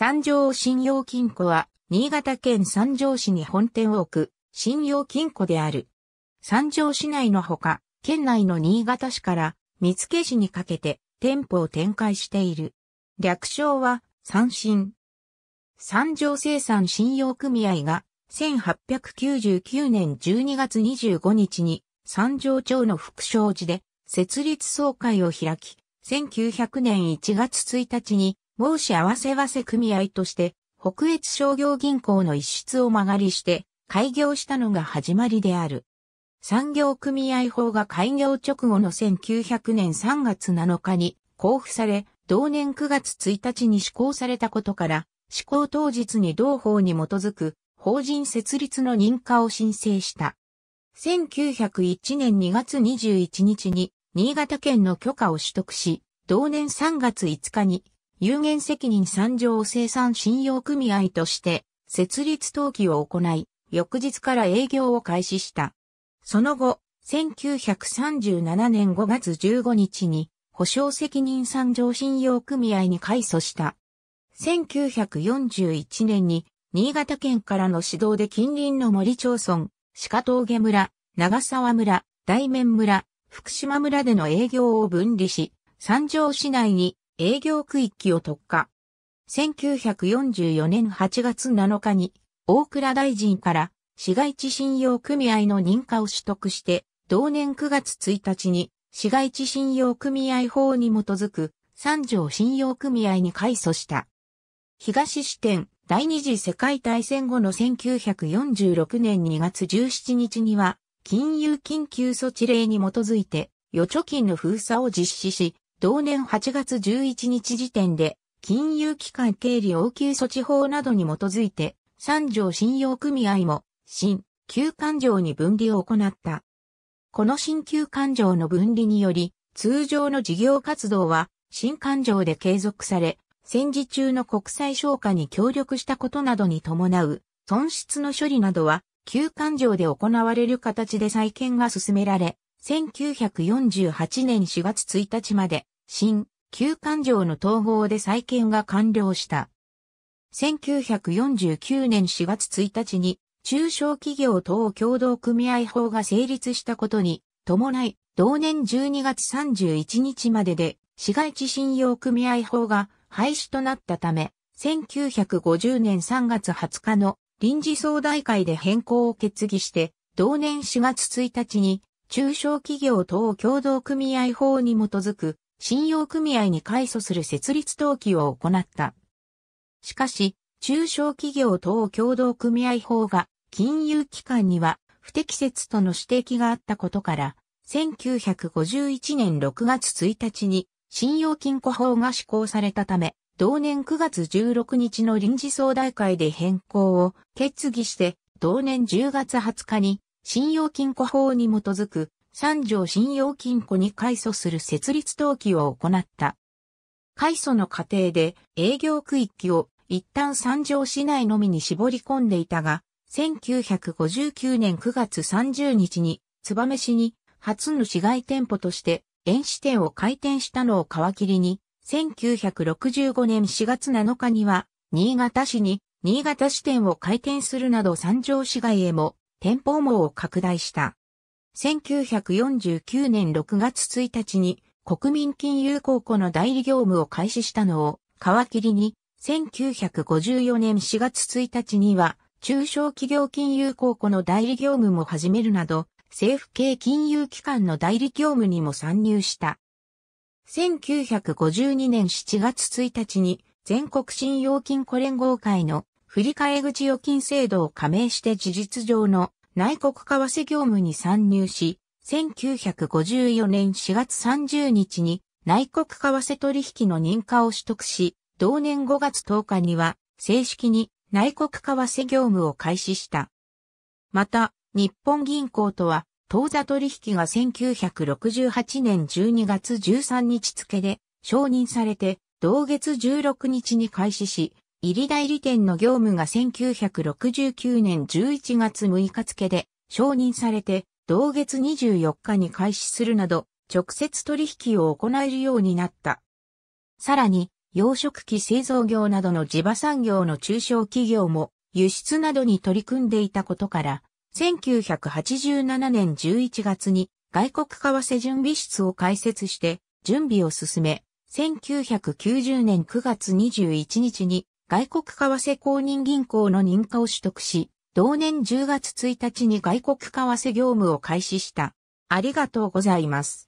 三条信用金庫は、新潟県三条市に本店を置く、信用金庫である。三条市内のほか、県内の新潟市から見附市にかけて店舗を展開している。略称は三信。三条生産信用組合が1899年12月25日に三条町の副商寺で設立総会を開き、1900年1月1日に申し合わせわせ組合として、北越商業銀行の一室を曲がりして、開業したのが始まりである。産業組合法が開業直後の1900年3月7日に交付され、同年9月1日に施行されたことから、施行当日に同法に基づく法人設立の認可を申請した。1901年2月21日に新潟県の許可を取得し、同年3月5日に有限責任産業生産信用組合として設立登記を行い、翌日から営業を開始した。その後、1937年5月15日に保証責任産業信用組合に改組した。1941年に新潟県からの指導で近隣の森町村、鹿峠村、長沢村、大面村、福島村での営業を分離し、三条市内に営業区域を特化。1944年8月7日に、大倉大臣から市街地信用組合の認可を取得して、同年9月1日に市街地信用組合法に基づく三条信用組合に改組した。東支店第二次世界大戦後の1946年2月17日には、金融緊急措置令に基づいて、預貯金の封鎖を実施し、同年8月11日時点で、金融機関経理応急措置法などに基づいて、三条信用組合も、新、旧勘定に分離を行った。この新旧勘定の分離により、通常の事業活動は、新勘定で継続され、戦時中の国際消化に協力したことなどに伴う、損失の処理などは、旧勘定で行われる形で再建が進められ、1948年4月1日まで、新、旧環状の統合で再建が完了した。1949年4月1日に、中小企業等共同組合法が成立したことに、伴い、同年12月31日までで、市街地信用組合法が廃止となったため、1950年3月20日の臨時総大会で変更を決議して、同年4月1日に中小企業等共同組合法に基づく信用組合に改組する設立登記を行った。しかし、中小企業等共同組合法が金融機関には不適切との指摘があったことから、1951年6月1日に信用金庫法が施行されたため、同年9月16日の臨時総大会で変更を決議して、同年10月20日に信用金庫法に基づく三条信用金庫に改組する設立登記を行った。改組の過程で営業区域を一旦三条市内のみに絞り込んでいたが、1959年9月30日に、燕市に初の市街店舗として園支店を開店したのを皮切りに、1965年4月7日には、新潟市に新潟支店を開店するなど三条市街へも店舗網を拡大した。1949年6月1日に国民金融公庫の代理業務を開始したのを皮切りに、1954年4月1日には中小企業金融公庫の代理業務も始めるなど、政府系金融機関の代理業務にも参入した。1952年7月1日に全国信用金庫連合会の振替口預金制度を加盟して事実上の内国為替業務に参入し、1954年4月30日に内国為替取引の認可を取得し、同年5月10日には正式に内国為替業務を開始した。また、日本銀行とは、当座取引が1968年12月13日付で承認されて、同月16日に開始し、入り代理店の業務が1969年11月6日付で承認されて、同月24日に開始するなど、直接取引を行えるようになった。さらに、養殖機製造業などの地場産業の中小企業も輸出などに取り組んでいたことから、1987年11月に外国為替準備室を開設して準備を進め、1990年9月21日に外国為替公認銀行の認可を取得し、同年10月1日に外国為替業務を開始した。ありがとうございます。